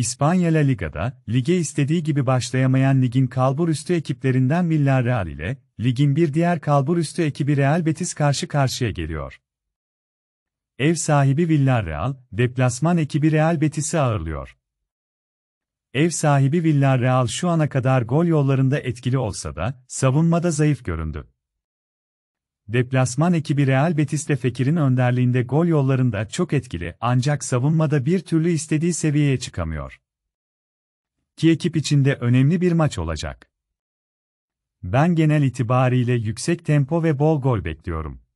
İspanya La Liga'da, lige istediği gibi başlayamayan ligin kalbur üstü ekiplerinden Villarreal ile, ligin bir diğer kalbur kalburüstü ekibi Real Betis karşı karşıya geliyor. Ev sahibi Villarreal, deplasman ekibi Real Betis'i ağırlıyor. Ev sahibi Villarreal şu ana kadar gol yollarında etkili olsa da, savunmada zayıf göründü. Deplasman ekibi Real Betis'te Fekir'in önderliğinde gol yollarında çok etkili ancak savunmada bir türlü istediği seviyeye çıkamıyor. Ki ekip içinde önemli bir maç olacak. Ben genel itibariyle yüksek tempo ve bol gol bekliyorum.